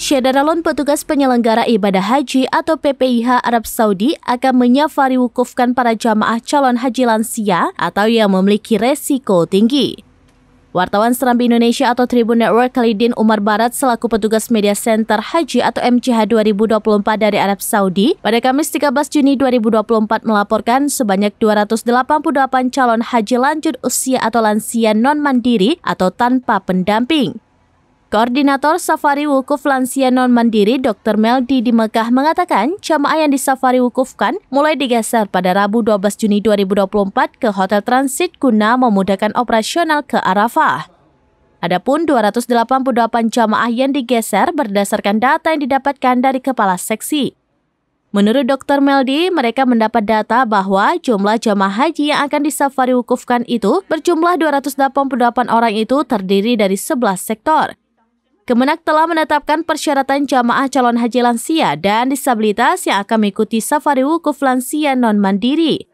Syedaralon petugas penyelenggara ibadah haji atau PPIH Arab Saudi akan menyafari wukufkan para jamaah calon haji lansia atau yang memiliki resiko tinggi. Wartawan Serambi Indonesia atau Tribun Network Khalidin Umar Barat selaku petugas media center Haji atau MCH 2024 dari Arab Saudi pada Kamis 13 Juni 2024 melaporkan sebanyak 288 calon haji lanjut usia atau lansia non mandiri atau tanpa pendamping. Koordinator Safari Wukuf Lansia Non Mandiri Dr. Meldi di Mekah mengatakan jamaah yang disafari wukufkan mulai digeser pada Rabu 12 Juni 2024 ke Hotel Transit guna memudahkan operasional ke Arafah. Adapun 288 jamaah yang digeser berdasarkan data yang didapatkan dari kepala seksi. Menurut Dr. Meldi, mereka mendapat data bahwa jumlah jamaah haji yang akan disafari wukufkan itu berjumlah 288 orang itu terdiri dari 11 sektor. Kemenak telah menetapkan persyaratan jamaah calon haji lansia dan disabilitas yang akan mengikuti safari wukuf lansia non-mandiri.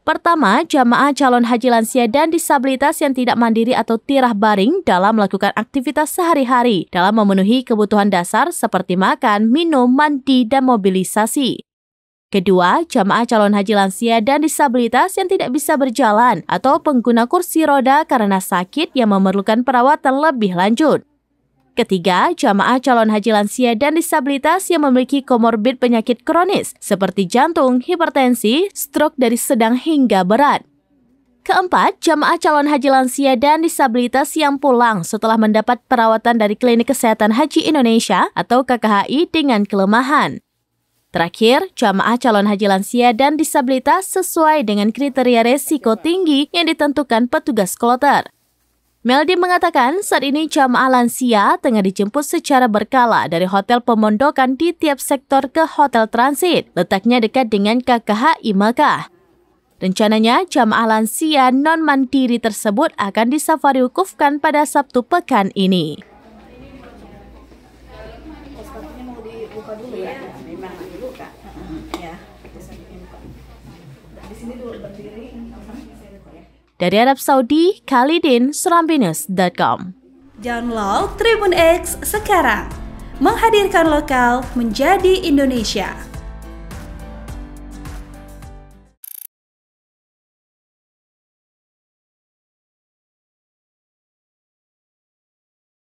Pertama, jamaah calon haji lansia dan disabilitas yang tidak mandiri atau tirah baring dalam melakukan aktivitas sehari-hari dalam memenuhi kebutuhan dasar seperti makan, minum, mandi, dan mobilisasi. Kedua, jamaah calon haji lansia dan disabilitas yang tidak bisa berjalan atau pengguna kursi roda karena sakit yang memerlukan perawatan lebih lanjut. Ketiga, jamaah calon haji lansia dan disabilitas yang memiliki komorbid penyakit kronis seperti jantung, hipertensi, stroke dari sedang hingga berat. Keempat, jamaah calon haji lansia dan disabilitas yang pulang setelah mendapat perawatan dari Klinik Kesehatan Haji Indonesia atau KKHI dengan kelemahan. Terakhir, jamaah calon haji lansia dan disabilitas sesuai dengan kriteria resiko tinggi yang ditentukan petugas kloter. Meldi mengatakan saat ini jamaah lansia tengah dijemput secara berkala dari hotel pemondokan di tiap sektor ke hotel transit, letaknya dekat dengan KKHI Makkah. Rencananya jamaah lansia non-mandiri tersebut akan disafari wukufkan pada Sabtu pekan ini. Iya. Dari Arab Saudi, Khalidin, serambinews.com. Download Tribun X sekarang. Menghadirkan lokal menjadi Indonesia.